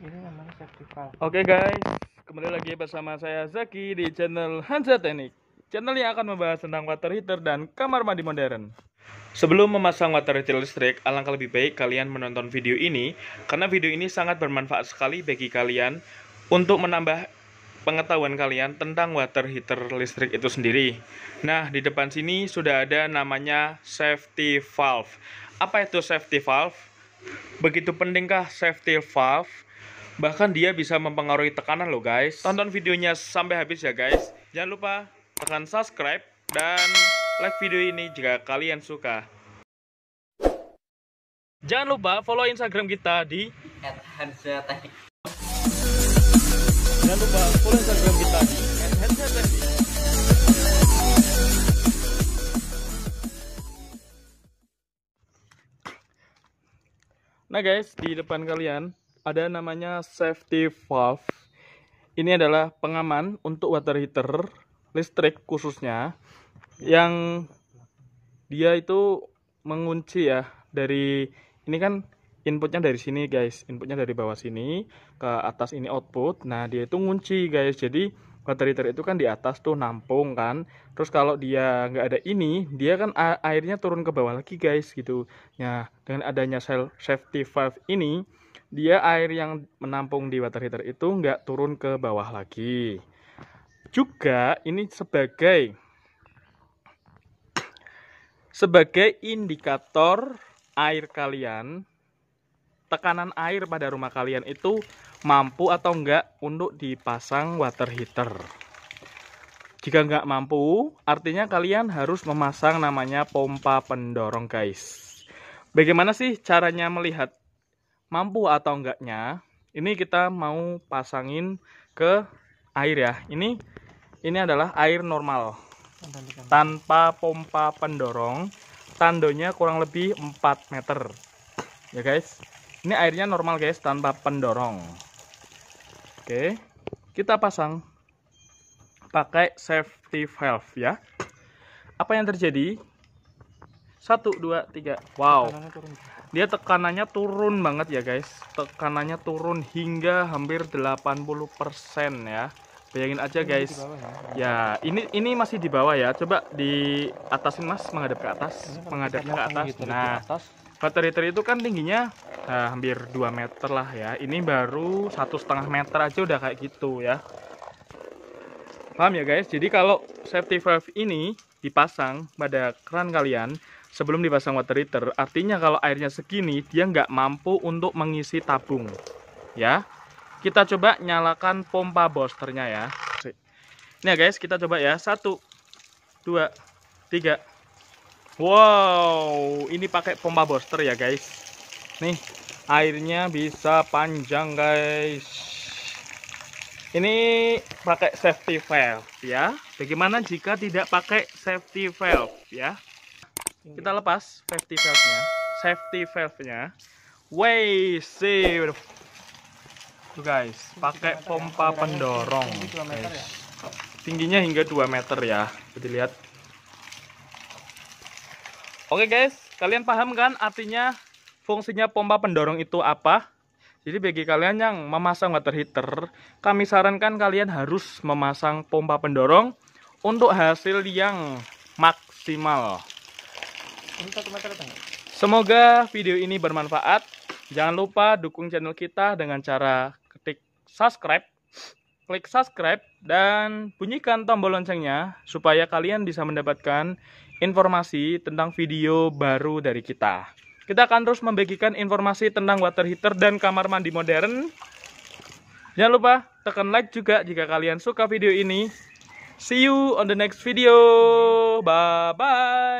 ini namanya safety oke okay, guys kembali lagi bersama saya Zaki di channel Hansa Teknik channel yang akan membahas tentang water heater dan kamar mandi modern Sebelum memasang water heater listrik, alangkah lebih baik kalian menonton video ini karena video ini sangat bermanfaat sekali bagi kalian untuk menambah pengetahuan kalian tentang water heater listrik itu sendiri. Nah, di depan sini sudah ada namanya safety valve. Apa itu safety valve? Begitu pentingkah safety valve Bahkan dia bisa mempengaruhi tekanan loh guys. Tonton videonya sampai habis ya guys. Jangan lupa tekan subscribe dan like video ini jika kalian suka. Jangan lupa follow Instagram kita di Jangan lupa follow Instagram kita di Nah guys, di depan kalian ada namanya safety valve. Ini adalah pengaman untuk water heater listrik khususnya yang dia itu mengunci ya dari ini kan inputnya dari sini guys inputnya dari bawah sini ke atas ini output nah dia itu ngunci guys jadi water heater itu kan di atas tuh nampung kan terus kalau dia nggak ada ini dia kan airnya turun ke bawah lagi guys gitu nah dengan adanya safety valve ini dia air yang menampung di water heater itu nggak turun ke bawah lagi. Juga ini sebagai sebagai indikator air kalian tekanan air pada rumah kalian itu mampu atau nggak untuk dipasang water heater. Jika nggak mampu, artinya kalian harus memasang namanya pompa pendorong guys. Bagaimana sih caranya melihat mampu atau enggaknya ini kita mau pasangin ke air ya ini ini adalah air normal tanpa pompa pendorong tandonya kurang lebih 4 meter ya guys ini airnya normal guys tanpa pendorong oke kita pasang pakai safety valve ya apa yang terjadi 1, 2, 3 wow dia tekanannya turun banget ya guys tekanannya turun hingga hampir 80% ya bayangin aja guys ya. ya ini ini masih di bawah ya coba di atasin mas menghadap ke atas kan menghadap ke atas gitu, nah bateri teri itu kan tingginya nah, hampir 2 meter lah ya ini baru satu setengah meter aja udah kayak gitu ya paham ya guys jadi kalau safety valve ini dipasang pada keran kalian sebelum dipasang water heater artinya kalau airnya segini dia nggak mampu untuk mengisi tabung ya kita coba nyalakan pompa bosternya ya ya guys kita coba ya satu dua tiga Wow ini pakai pompa booster ya guys nih airnya bisa panjang guys ini pakai safety valve ya bagaimana jika tidak pakai safety valve ya kita lepas safety valve-nya. Safety valve-nya. Way see Tuh guys, pakai ya. pompa pendorong. Guys. Ya? Tingginya hingga 2 meter ya. Jadi lihat. Oke guys, kalian paham kan artinya fungsinya pompa pendorong itu apa? Jadi bagi kalian yang memasang water heater, kami sarankan kalian harus memasang pompa pendorong untuk hasil yang maksimal. Semoga video ini bermanfaat. Jangan lupa dukung channel kita dengan cara ketik subscribe, klik subscribe, dan bunyikan tombol loncengnya supaya kalian bisa mendapatkan informasi tentang video baru dari kita. Kita akan terus membagikan informasi tentang water heater dan kamar mandi modern. Jangan lupa tekan like juga jika kalian suka video ini. See you on the next video. Bye bye.